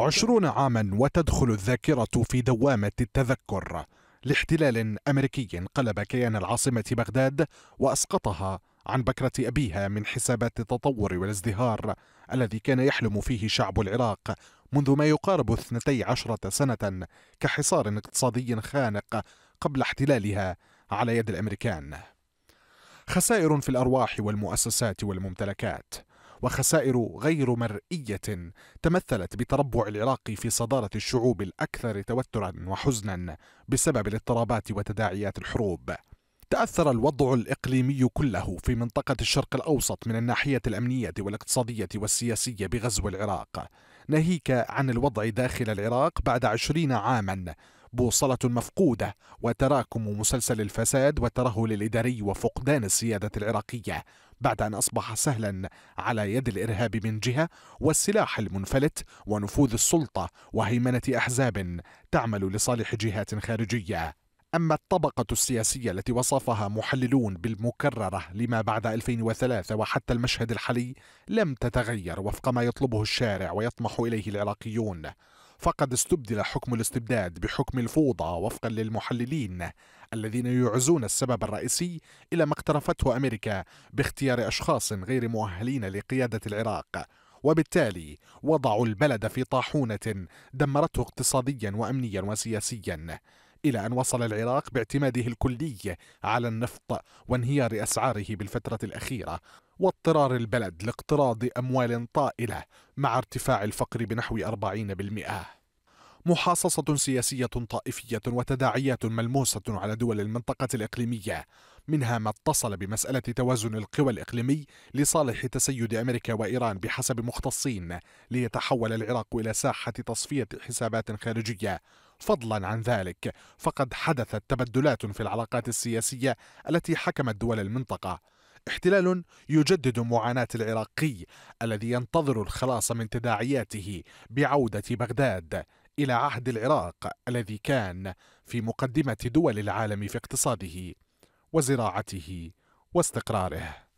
عشرون عاما وتدخل الذاكرة في دوامة التذكر لاحتلال أمريكي قلب كيان العاصمة بغداد وأسقطها عن بكرة أبيها من حسابات التطور والازدهار الذي كان يحلم فيه شعب العراق منذ ما يقارب 12 سنة كحصار اقتصادي خانق قبل احتلالها على يد الأمريكان خسائر في الأرواح والمؤسسات والممتلكات وخسائر غير مرئية تمثلت بتربع العراق في صدارة الشعوب الأكثر توترا وحزنا بسبب الاضطرابات وتداعيات الحروب. تأثر الوضع الإقليمي كله في منطقة الشرق الأوسط من الناحية الأمنية والاقتصادية والسياسية بغزو العراق ناهيك عن الوضع داخل العراق بعد عشرين عاما بوصلة مفقودة وتراكم مسلسل الفساد والترهل الإداري وفقدان السيادة العراقية بعد أن أصبح سهلا على يد الإرهاب من جهة والسلاح المنفلت ونفوذ السلطة وهيمنة أحزاب تعمل لصالح جهات خارجية أما الطبقة السياسية التي وصفها محللون بالمكررة لما بعد 2003 وحتى المشهد الحالي لم تتغير وفق ما يطلبه الشارع ويطمح إليه العراقيون فقد استبدل حكم الاستبداد بحكم الفوضى وفقا للمحللين الذين يعزون السبب الرئيسي الى ما اقترفته امريكا باختيار اشخاص غير مؤهلين لقياده العراق وبالتالي وضعوا البلد في طاحونه دمرته اقتصاديا وامنيا وسياسيا إلى أن وصل العراق باعتماده الكلي على النفط وانهيار أسعاره بالفترة الأخيرة واضطرار البلد لاقتراض أموال طائلة مع ارتفاع الفقر بنحو 40% محاصصة سياسية طائفية وتداعيات ملموسة على دول المنطقة الإقليمية منها ما اتصل بمسألة توازن القوى الإقليمي لصالح تسيد أمريكا وإيران بحسب مختصين ليتحول العراق إلى ساحة تصفية حسابات خارجية فضلا عن ذلك فقد حدثت تبدلات في العلاقات السياسية التي حكمت دول المنطقة احتلال يجدد معاناة العراقي الذي ينتظر الخلاص من تداعياته بعودة بغداد إلى عهد العراق الذي كان في مقدمة دول العالم في اقتصاده وزراعته واستقراره